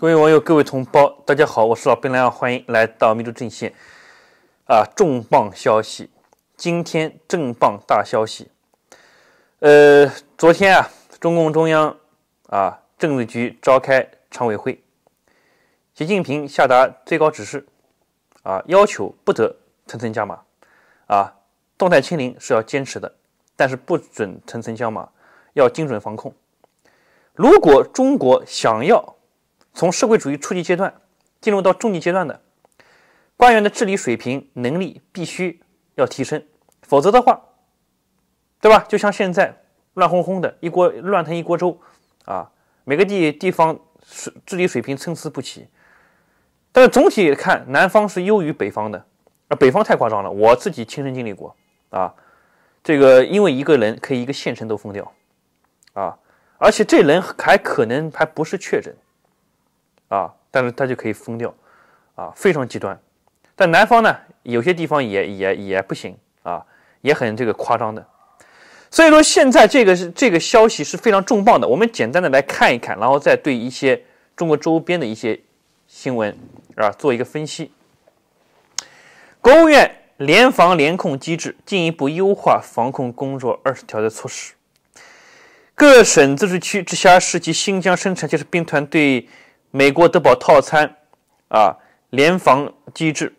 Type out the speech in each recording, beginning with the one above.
各位网友，各位同胞，大家好，我是老兵来二，欢迎来到密州阵线。啊，重磅消息！今天重磅大消息。呃，昨天啊，中共中央啊政治局召开常委会，习近平下达最高指示，啊，要求不得层层加码，啊，动态清零是要坚持的，但是不准层层加码，要精准防控。如果中国想要。从社会主义初级阶段进入到中级阶段的官员的治理水平能力必须要提升，否则的话，对吧？就像现在乱哄哄的一锅乱腾一锅粥啊，每个地地方水治理水平参差不齐。但是总体看，南方是优于北方的，而北方太夸张了，我自己亲身经历过啊。这个因为一个人可以一个县城都封掉啊，而且这人还可能还不是确诊。啊，但是它就可以封掉，啊，非常极端。但南方呢，有些地方也也也不行啊，也很这个夸张的。所以说，现在这个是这个消息是非常重磅的。我们简单的来看一看，然后再对一些中国周边的一些新闻啊做一个分析。国务院联防联控机制进一步优化防控工作二十条的措施，各省自治区直辖市及新疆生产建设兵团对。美国德保套餐，啊，联防机制，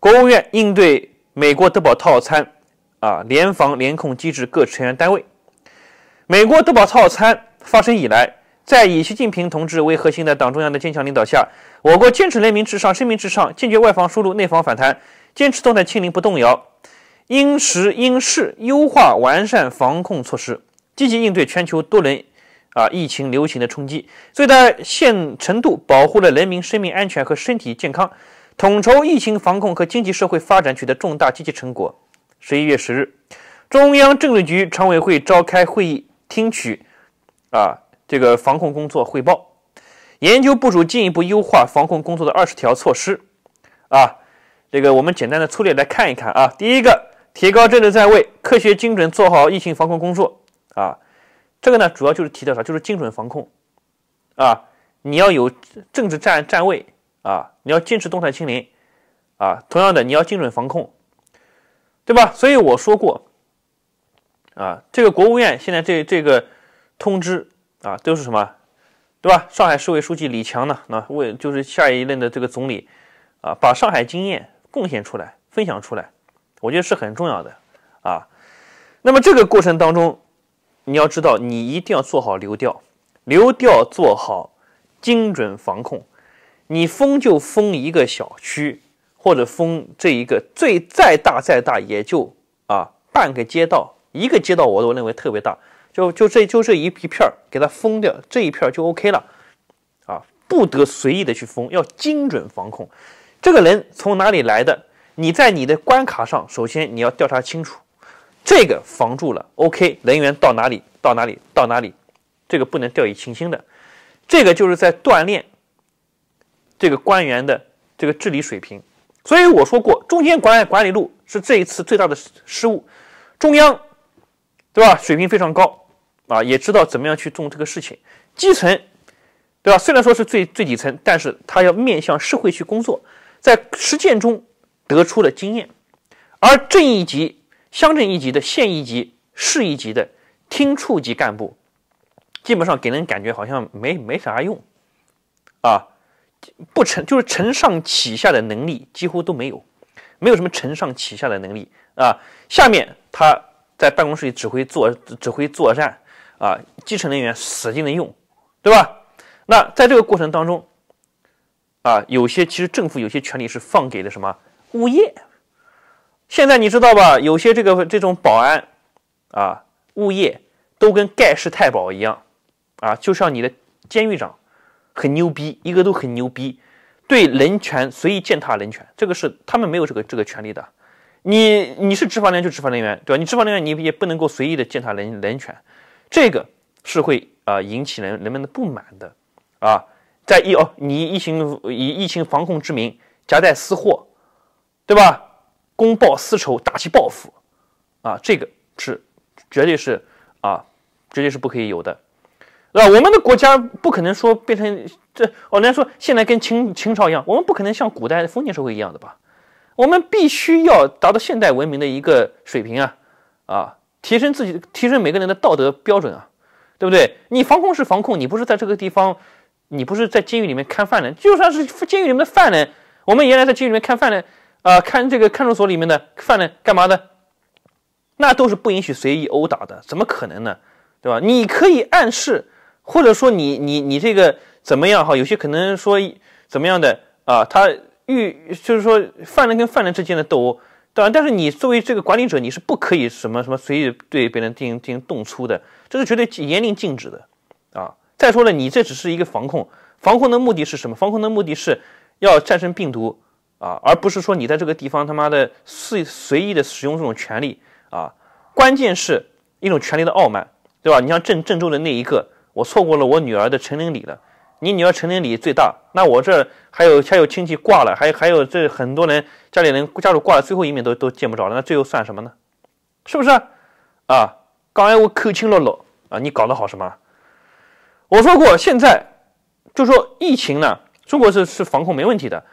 国务院应对美国德保套餐，啊，联防联控机制各成员单位。美国德保套餐发生以来，在以习近平同志为核心的党中央的坚强领导下，我国坚持人民至上、生命至上，坚决外防输入、内防反弹，坚持动态清零不动摇，因时因势优化完善防控措施，积极应对全球多轮。啊，疫情流行的冲击，最大限程度保护了人民生命安全和身体健康，统筹疫情防控和经济社会发展取得重大积极成果。十一月十日，中央政治局常委会召开会议，听取啊这个防控工作汇报，研究部署进一步优化防控工作的二十条措施。啊，这个我们简单的粗略来看一看啊，第一个，提高政治站位，科学精准做好疫情防控工作啊。这个呢，主要就是提到啥，就是精准防控啊，你要有政治站站位啊，你要坚持动态清零啊，同样的，你要精准防控，对吧？所以我说过啊，这个国务院现在这这个通知啊，都是什么，对吧？上海市委书记李强呢，那为就是下一任的这个总理啊，把上海经验贡献出来、分享出来，我觉得是很重要的啊。那么这个过程当中。你要知道，你一定要做好流调，流调做好精准防控。你封就封一个小区，或者封这一个最再大再大也就啊半个街道，一个街道我都认为特别大，就就这就这一一片儿给它封掉，这一片儿就 OK 了。啊，不得随意的去封，要精准防控。这个人从哪里来的？你在你的关卡上，首先你要调查清楚。这个防住了，OK，人员到哪里到哪里到哪里，这个不能掉以轻心的，这个就是在锻炼这个官员的这个治理水平。所以我说过，中间管理管理路是这一次最大的失误，中央对吧？水平非常高啊，也知道怎么样去做这个事情。基层对吧？虽然说是最最底层，但是他要面向社会去工作，在实践中得出了经验，而这一级。乡镇一级的、县一级、市一级的厅处级干部，基本上给人感觉好像没没啥用，啊，不承就是承上启下的能力几乎都没有，没有什么承上启下的能力啊。下面他，在办公室里指挥作指挥作战啊，基层人员使劲的用，对吧？那在这个过程当中，啊，有些其实政府有些权利是放给了什么物业。现在你知道吧？有些这个这种保安，啊，物业都跟盖世太保一样，啊，就像你的监狱长，很牛逼，一个都很牛逼，对人权随意践踏人权，这个是他们没有这个这个权利的。你你是执法人员，就执法人员对吧？你执法人员你也不能够随意的践踏人人权，这个是会啊引起人人们的不满的，啊，在疫哦，你疫情以疫情防控之名夹带私货，对吧？公报私仇，打击报复，啊，这个是绝对是啊，绝对是不可以有的。那我们的国家不可能说变成这，哦，人家说现在跟清清朝一样，我们不可能像古代的封建社会一样的吧？我们必须要达到现代文明的一个水平啊啊，提升自己，提升每个人的道德标准啊，对不对？你防控是防控，你不是在这个地方，你不是在监狱里面看犯人，就算是监狱里面的犯人，我们原来在监狱里面看犯人。啊，看这个看守所里面的犯人干嘛的，那都是不允许随意殴打的，怎么可能呢？对吧？你可以暗示，或者说你你你这个怎么样哈？有些可能说怎么样的啊？他遇就是说犯人跟犯人之间的斗殴，对吧？但是你作为这个管理者，你是不可以什么什么随意对别人进行进行动粗的，这是绝对严令禁止的啊！再说了，你这只是一个防控，防控的目的是什么？防控的目的是要战胜病毒。啊，而不是说你在这个地方他妈的随随意的使用这种权力啊，关键是一种权力的傲慢，对吧？你像郑郑州的那一个，我错过了我女儿的成人礼了，你女儿成人礼最大，那我这还有还有亲戚挂了，还还有这很多人家里人家属挂了，最后一面都都见不着了，那这又算什么呢？是不是？啊，刚才我口清了了啊，你搞得好什么？我说过，现在就说疫情呢，中国是是防控没问题的。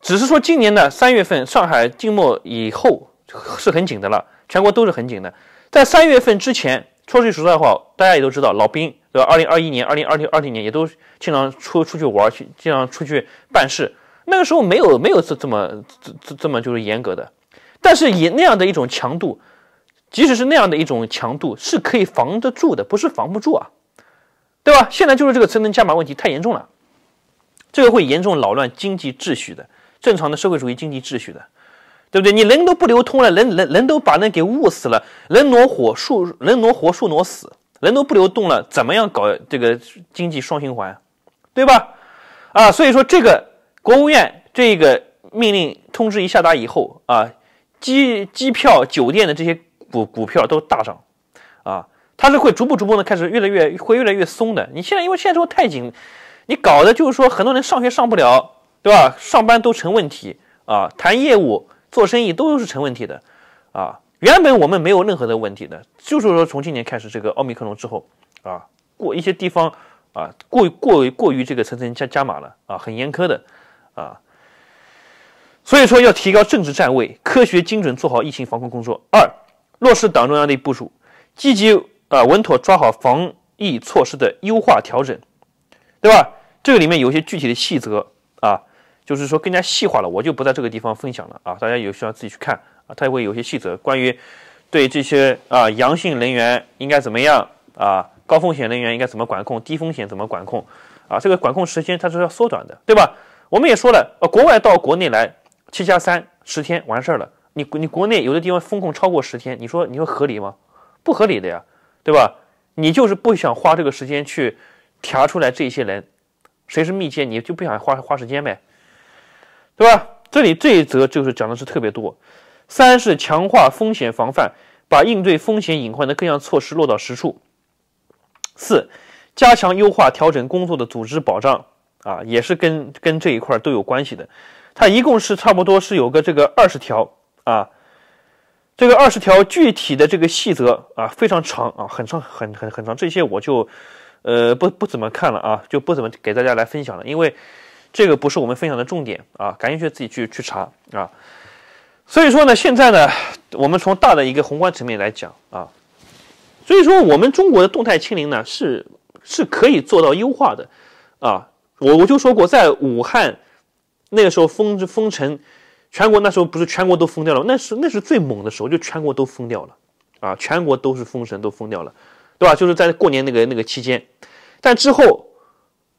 只是说，今年的三月份上海禁摩以后是很紧的了，全国都是很紧的。在三月份之前，说句实在话，大家也都知道，老兵对吧？二零二一年、二零二零、二零年也都经常出出去玩，去经常出去办事。那个时候没有没有这这么这这这么就是严格的，但是以那样的一种强度，即使是那样的一种强度，是可以防得住的，不是防不住啊，对吧？现在就是这个层层加码问题太严重了，这个会严重扰乱经济秩序的。正常的社会主义经济秩序的，对不对？你人都不流通了，人人人都把人给捂死了，人挪活树人挪活树挪死，人都不流动了，怎么样搞这个经济双循环，对吧？啊，所以说这个国务院这个命令通知一下达以后啊，机机票、酒店的这些股股票都大涨，啊，它是会逐步逐步的开始越来越会越来越松的。你现在因为现在这个太紧，你搞的就是说很多人上学上不了。对吧？上班都成问题啊！谈业务、做生意都是成问题的，啊！原本我们没有任何的问题的，就是说从今年开始这个奥密克戎之后，啊，过一些地方啊过过于过于这个层层加加码了啊，很严苛的，啊，所以说要提高政治站位，科学精准做好疫情防控工作。二，落实党中央的部署，积极啊稳妥抓好防疫措施的优化调整，对吧？这个里面有一些具体的细则。就是说更加细化了，我就不在这个地方分享了啊！大家有需要自己去看啊。它也会有些细则，关于对这些啊阳性人员应该怎么样啊，高风险人员应该怎么管控，低风险怎么管控啊？这个管控时间它是要缩短的，对吧？我们也说了，呃，国外到国内来七加三十天完事儿了。你你国内有的地方风控超过十天，你说你说合理吗？不合理的呀，对吧？你就是不想花这个时间去查出来这些人谁是密接，你就不想花花时间呗。对吧？这里这一则就是讲的是特别多。三是强化风险防范，把应对风险隐患的各项措施落到实处。四，加强优化调整工作的组织保障啊，也是跟跟这一块都有关系的。它一共是差不多是有个这个二十条啊，这个二十条具体的这个细则啊非常长啊，很长很很很长。这些我就，呃不不怎么看了啊，就不怎么给大家来分享了，因为。这个不是我们分享的重点啊，感兴趣的自己去去查啊。所以说呢，现在呢，我们从大的一个宏观层面来讲啊，所以说我们中国的动态清零呢是是可以做到优化的啊。我我就说过，在武汉那个时候封封城，全国那时候不是全国都封掉了，那是那是最猛的时候，就全国都封掉了啊，全国都是封神都封掉了，对吧？就是在过年那个那个期间，但之后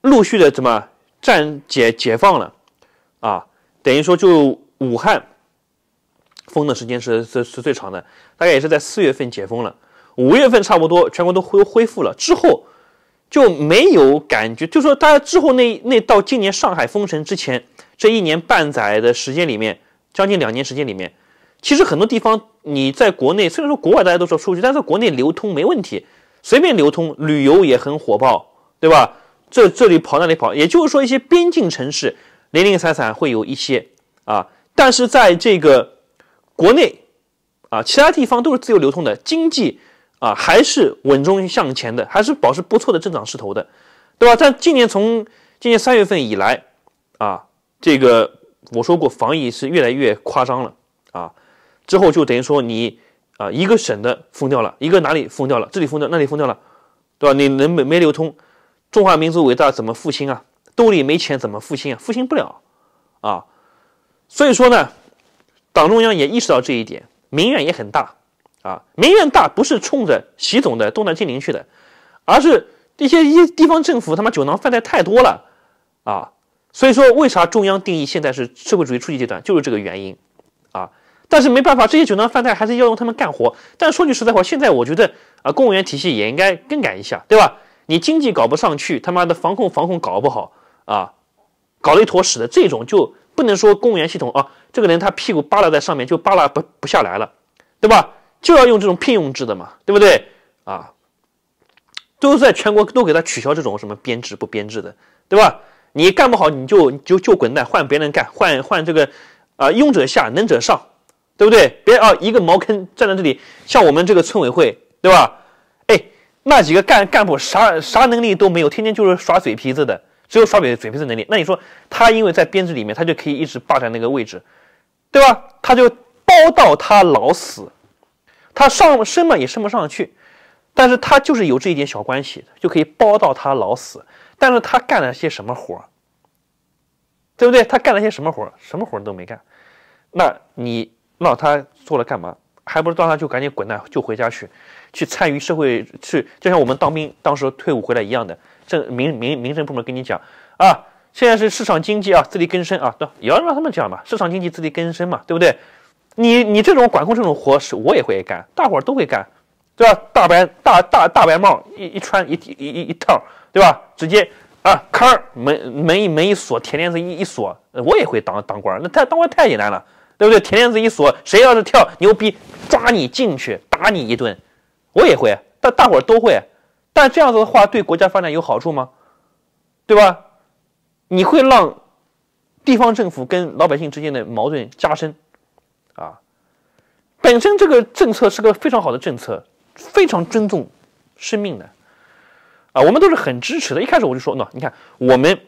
陆续的怎么？战解解放了，啊，等于说就武汉封的时间是是是最长的，大概也是在四月份解封了，五月份差不多全国都恢恢复了，之后就没有感觉，就说大家之后那那到今年上海封城之前这一年半载的时间里面，将近两年时间里面，其实很多地方你在国内虽然说国外大家都说出去，但是国内流通没问题，随便流通，旅游也很火爆，对吧？这这里跑那里跑，也就是说一些边境城市零零散散会有一些啊，但是在这个国内啊，其他地方都是自由流通的，经济啊还是稳中向前的，还是保持不错的增长势头的，对吧？但今年从今年三月份以来啊，这个我说过防疫是越来越夸张了啊，之后就等于说你啊一个省的封掉了，一个哪里封掉了，这里封掉，那里封掉了，对吧？你能没没流通？中华民族伟大怎么复兴啊？兜里没钱怎么复兴啊？复兴不了，啊！所以说呢，党中央也意识到这一点，民怨也很大，啊，民怨大不是冲着习总的动弹金陵去的，而是一些一地方政府他妈酒囊饭袋太多了，啊！所以说为啥中央定义现在是社会主义初级阶段就是这个原因，啊！但是没办法，这些酒囊饭袋还是要用他们干活。但说句实在话，现在我觉得啊，公务员体系也应该更改一下，对吧？你经济搞不上去，他妈的防控防控搞不好啊，搞了一坨屎的这种就不能说公务员系统啊，这个人他屁股扒拉在上面就扒拉不不下来了，对吧？就要用这种聘用制的嘛，对不对？啊，都在全国都给他取消这种什么编制不编制的，对吧？你干不好你就就就滚蛋，换别人干，换换这个啊庸者下，能者上，对不对？别啊一个茅坑站在这里，像我们这个村委会，对吧？那几个干干部啥啥能力都没有，天天就是耍嘴皮子的，只有耍嘴嘴皮子能力。那你说他因为在编制里面，他就可以一直霸占那个位置，对吧？他就包到他老死，他上升嘛也升不上去，但是他就是有这一点小关系，就可以包到他老死。但是他干了些什么活儿，对不对？他干了些什么活儿？什么活都没干，那你让他做了干嘛？还不如到那就赶紧滚蛋，就回家去，去参与社会，去就像我们当兵当时退伍回来一样的。政民民民政部门跟你讲啊，现在是市场经济啊，自力更生啊，对，也要让他们讲嘛，市场经济自力更生嘛，对不对？你你这种管控这种活，是我也会干，大伙都会干，对吧？大白大大大白帽一一穿一一一一套，对吧？直接啊，坎门门一门一锁，天天是一一锁，我也会当当官，那太当官太简单了。对不对？铁链子一锁，谁要是跳牛逼，抓你进去打你一顿，我也会。但大伙儿都会。但这样子的话，对国家发展有好处吗？对吧？你会让地方政府跟老百姓之间的矛盾加深啊！本身这个政策是个非常好的政策，非常尊重生命的啊，我们都是很支持的。一开始我就说，喏，你看我们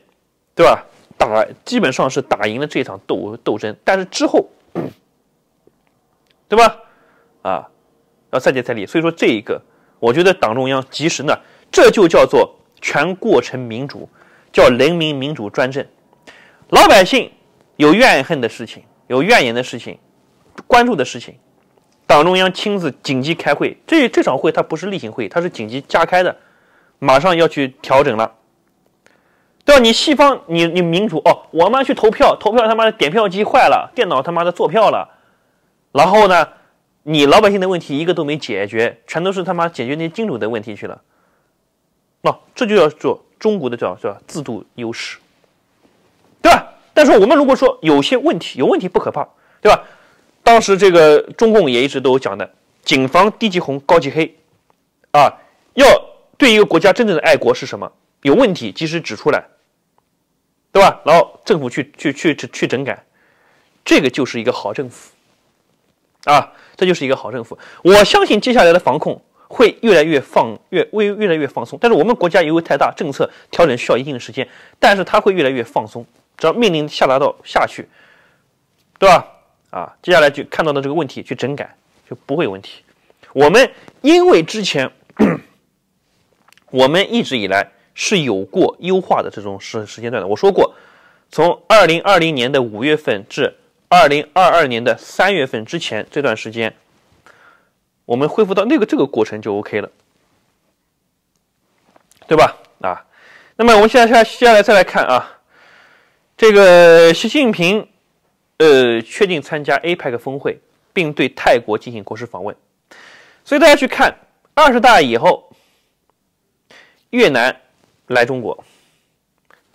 对吧？打基本上是打赢了这场斗斗争，但是之后。对吧？啊，要再接再厉。所以说，这一个，我觉得党中央及时呢，这就叫做全过程民主，叫人民民主专政。老百姓有怨恨的事情、有怨言的事情、关注的事情，党中央亲自紧急开会。这这场会它不是例行会，它是紧急加开的，马上要去调整了。对吧？你西方，你你民主哦，我妈去投票，投票他妈的点票机坏了，电脑他妈的作票了，然后呢，你老百姓的问题一个都没解决，全都是他妈解决那些金主的问题去了。那这就叫做中国的叫叫制度优势，对吧？但是我们如果说有些问题有问题不可怕，对吧？当时这个中共也一直都有讲的，谨防低级红，高级黑，啊，要对一个国家真正的爱国是什么？有问题及时指出来，对吧？然后政府去去去去整改，这个就是一个好政府，啊，这就是一个好政府。我相信接下来的防控会越来越放越会越来越放松。但是我们国家因为太大，政策调整需要一定的时间，但是它会越来越放松。只要命令下达到下去，对吧？啊，接下来就看到的这个问题去整改，就不会有问题。我们因为之前 我们一直以来。是有过优化的这种时时间段的。我说过，从二零二零年的五月份至二零二二年的三月份之前这段时间，我们恢复到那个这个过程就 OK 了，对吧？啊，那么我们现下下下来再来看啊，这个习近平呃确定参加 APEC 峰会，并对泰国进行国事访问，所以大家去看二十大以后越南。来中国，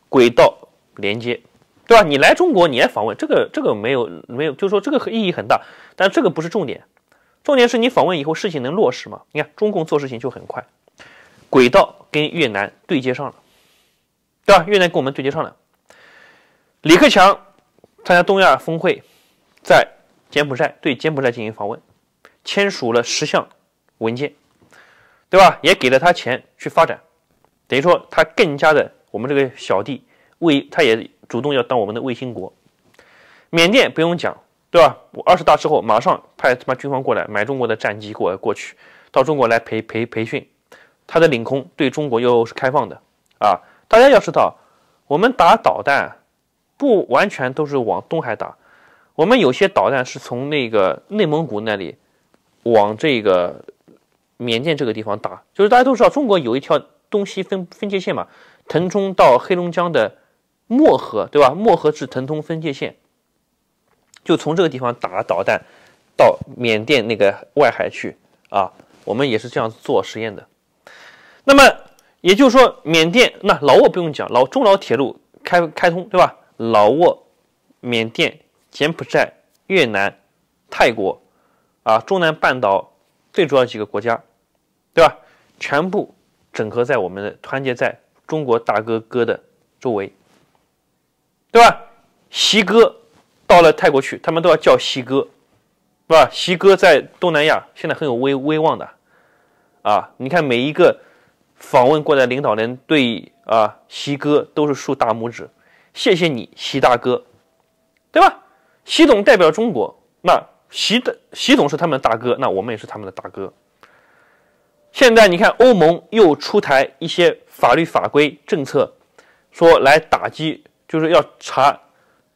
轨道连接，对吧？你来中国，你也访问，这个这个没有没有，就是说这个意义很大，但这个不是重点，重点是你访问以后事情能落实吗？你看中共做事情就很快，轨道跟越南对接上了，对吧？越南跟我们对接上了，李克强参加东亚峰会，在柬埔寨对柬埔寨进行访问，签署了十项文件，对吧？也给了他钱去发展。等于说，他更加的，我们这个小弟卫，他也主动要当我们的卫星国。缅甸不用讲，对吧？我二十大之后马上派他妈军方过来买中国的战机过过去，到中国来培培培训。他的领空对中国又是开放的啊！大家要知道，我们打导弹不完全都是往东海打，我们有些导弹是从那个内蒙古那里往这个缅甸这个地方打。就是大家都知道，中国有一条。东西分分界线嘛，腾冲到黑龙江的漠河，对吧？漠河至腾冲分界线，就从这个地方打导弹到缅甸那个外海去啊。我们也是这样做实验的。那么也就是说，缅甸那老挝不用讲，老中老铁路开开通，对吧？老挝、缅甸、柬埔寨、越南、泰国啊，中南半岛最主要几个国家，对吧？全部。整合在我们的团结在中国大哥哥的周围，对吧？习哥到了泰国去，他们都要叫习哥，是吧？习哥在东南亚现在很有威威望的，啊，你看每一个访问过来领导人对啊，习哥都是竖大拇指，谢谢你，习大哥，对吧？习总代表中国，那习的习总是他们的大哥，那我们也是他们的大哥。现在你看，欧盟又出台一些法律法规政策，说来打击，就是要查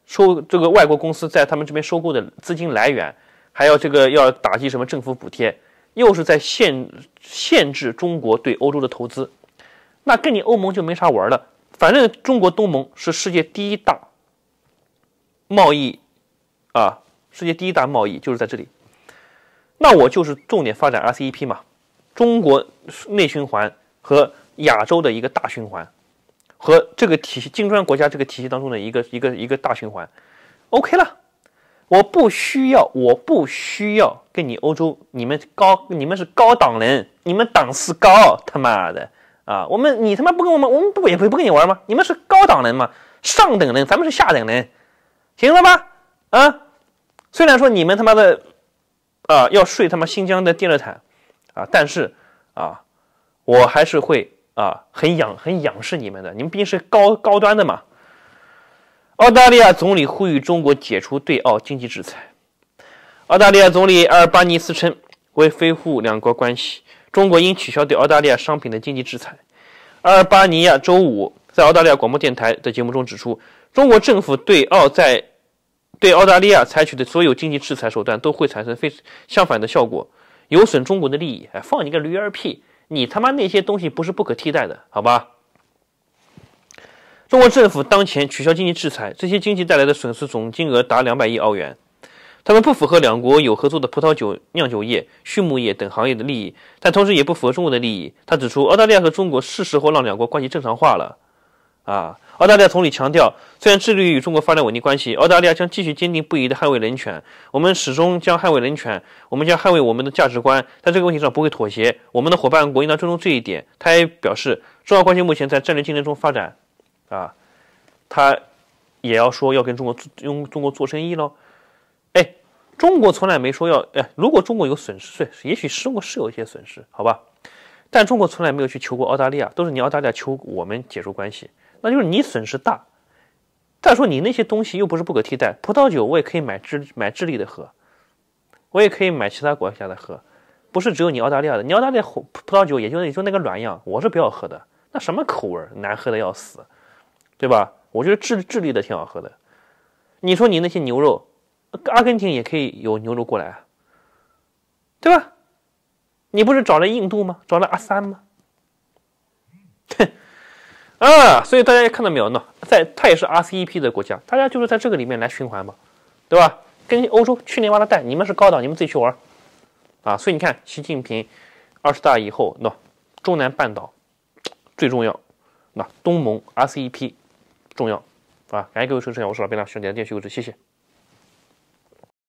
收这个外国公司在他们这边收购的资金来源，还有这个要打击什么政府补贴，又是在限限制中国对欧洲的投资，那跟你欧盟就没啥玩儿了。反正中国东盟是世界第一大贸易，啊，世界第一大贸易就是在这里。那我就是重点发展 RCEP 嘛。中国内循环和亚洲的一个大循环，和这个体系金砖国家这个体系当中的一个一个一个大循环，OK 了，我不需要，我不需要跟你欧洲，你们高，你们是高档人，你们档次高，他妈的啊，我们你他妈不跟我们，我们不也不不跟你玩吗？你们是高档人吗？上等人，咱们是下等人，行了吧？啊，虽然说你们他妈的啊要睡他妈新疆的电热毯。啊，但是，啊，我还是会啊很仰很仰视你们的，你们毕竟是高高端的嘛。澳大利亚总理呼吁中国解除对澳经济制裁。澳大利亚总理阿尔巴尼斯称，为恢复两国关系，中国应取消对澳大利亚商品的经济制裁。阿尔巴尼亚周五在澳大利亚广播电台的节目中指出，中国政府对澳在对澳大利亚采取的所有经济制裁手段都会产生非相反的效果。有损中国的利益，哎，放你个驴儿屁！你他妈那些东西不是不可替代的，好吧？中国政府当前取消经济制裁，这些经济带来的损失总金额达两百亿澳元。他们不符合两国有合作的葡萄酒酿酒业、畜牧业等行业的利益，但同时也不符合中国的利益。他指出，澳大利亚和中国是时候让两国关系正常化了，啊。澳大利亚总理强调，虽然致力于与中国发展稳定关系，澳大利亚将继续坚定不移地捍卫人权。我们始终将捍卫人权，我们将捍卫我们的价值观，在这个问题上不会妥协。我们的伙伴国应当尊重这一点。他也表示，中澳关系目前在战略竞争中发展。啊，他也要说要跟中国做用中国做生意喽。哎，中国从来没说要哎，如果中国有损失，也许中国是有一些损失，好吧？但中国从来没有去求过澳大利亚，都是你澳大利亚求我们解除关系。那就是你损失大，再说你那些东西又不是不可替代，葡萄酒我也可以买智买智利的喝，我也可以买其他国家的喝，不是只有你澳大利亚的。你大利亚葡葡萄酒，也就也就那个卵样，我是不要喝的，那什么口味难喝的要死，对吧？我觉得智智利的挺好喝的，你说你那些牛肉，阿根廷也可以有牛肉过来，对吧？你不是找了印度吗？找了阿三吗？啊，所以大家看到没有？那在它也是 RCEP 的国家，大家就是在这个里面来循环嘛，对吧？跟欧洲去年挖的蛋，你们是高档，你们自己去玩，啊！所以你看，习近平二十大以后，那中南半岛最重要，那东盟 RCEP 重要，啊！感谢各位收听，我是老别俩兄弟点阅、关注，谢谢。